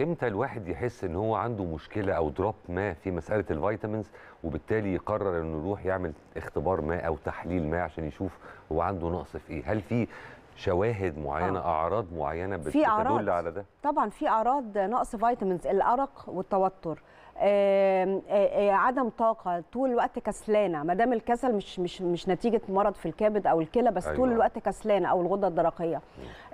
امتى الواحد يحس ان هو عنده مشكله او دروب ما في مساله الفيتامينز وبالتالي يقرر انه يروح يعمل اختبار ما او تحليل ما عشان يشوف هو عنده نقص في ايه هل في شواهد معينه آه. اعراض معينه بتدل أعراض. على ده طبعا في اعراض نقص فيتامينز الارق والتوتر آآ آآ عدم طاقه طول الوقت كسلانه ما دام الكسل مش مش مش نتيجه مرض في الكبد او الكلى بس أيوة. طول الوقت كسلانه او الغده الدرقيه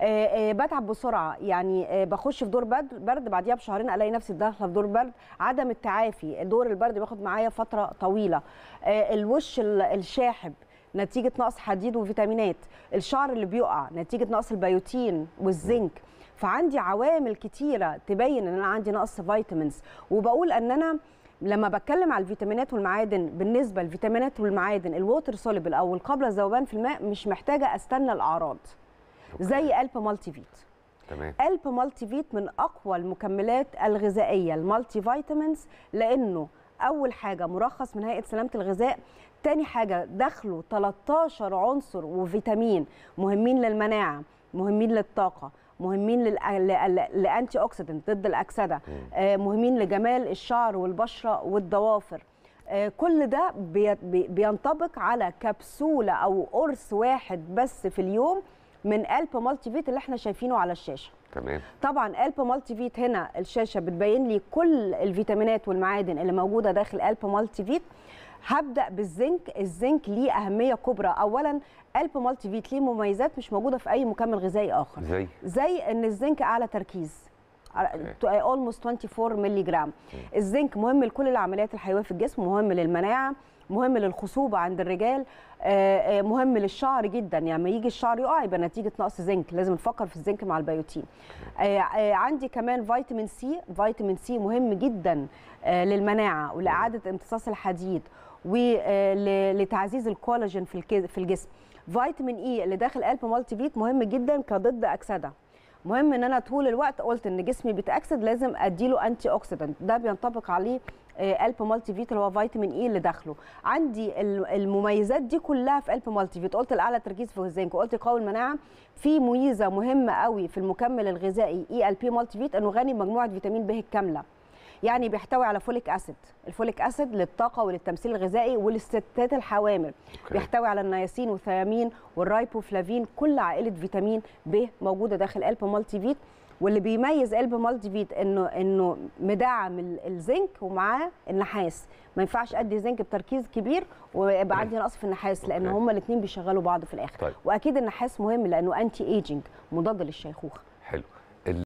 آآ بتعب بسرعه يعني بخش في دور برد, برد بعديها بشهرين الاقي نفسي داخله في دور برد عدم التعافي دور البرد بياخد معايا فتره طويله الوش الشاحب نتيجه نقص حديد وفيتامينات الشعر اللي بيقع نتيجه نقص البيوتين والزنك فعندي عوامل كتيره تبين ان انا عندي نقص فيتامينز وبقول ان انا لما بتكلم على الفيتامينات والمعادن بالنسبه للفيتامينات والمعادن الووتر سوليبل او القابله الذوبان في الماء مش محتاجه استنى الاعراض أوكي. زي الب مالتي فيت تمام الب مالتي فيت من اقوى المكملات الغذائيه المالتي فيتامينز لانه اول حاجه مرخص من هيئه سلامه الغذاء تاني حاجه دخله 13 عنصر وفيتامين مهمين للمناعه مهمين للطاقه مهمين للانتي اوكسيدنت ضد الاكسده آه، مهمين لجمال الشعر والبشره والضوافر آه، كل ده بينطبق على كبسوله او قرص واحد بس في اليوم من قلب مالتي فيت اللي احنا شايفينه على الشاشه تمام طبعا قلب مالتي فيت هنا الشاشه بتبين لي كل الفيتامينات والمعادن اللي موجوده داخل قلب مالتي فيت هبدا بالزنك الزنك ليه اهميه كبرى اولا قلب مالتي فيت ليه مميزات مش موجوده في اي مكمل غذائي اخر زي زي ان الزنك اعلى تركيز اولموست 24 مللي جرام الزنك مهم لكل العمليات الحيويه في الجسم مهم للمناعه مهم للخصوبه عند الرجال آه، آه، مهم للشعر جدا يعني لما يجي الشعر يقع يبقى نتيجه نقص زنك لازم نفكر في الزنك مع البيوتين آه، عندي كمان فيتامين سي فيتامين سي مهم جدا للمناعه ولاعاده امتصاص الحديد ولتعزيز الكولاجين في الجسم فيتامين اي e اللي داخل قلب مالتي فيت مهم جدا كضد اكسده مهم ان انا طول الوقت قلت ان جسمي بيتاكسد لازم اديله انتي اوكسيدنت ده بينطبق عليه آه، الب مالتي فيت اللي هو فيتامين اي e اللي داخله عندي المميزات دي كلها في الب مالتي فيت قلت الاعلى تركيز في الزنك وقلت قوي المناعه في ميزه مهمه قوي في المكمل الغذائي اي e ال بي مالتي فيت انه غني بمجموعه فيتامين ب الكامله يعني بيحتوي على فوليك اسيد الفوليك اسيد للطاقه وللتمثيل الغذائي وللستات الحوامل أوكي. بيحتوي على النياسين والثيامين والرايبوفلافين كل عائله فيتامين ب موجوده داخل قلب مالتي فيت واللي بيميز قلب مالتي فيت انه انه مدعم الزنك ومعاه النحاس ما ينفعش ادي زنك بتركيز كبير ويبقى عندي نقص في النحاس لان هما الاثنين بيشغلوا بعض في الاخر طيب. واكيد النحاس مهم لانه انتي ايجينج مضاد للشيخوخه حلو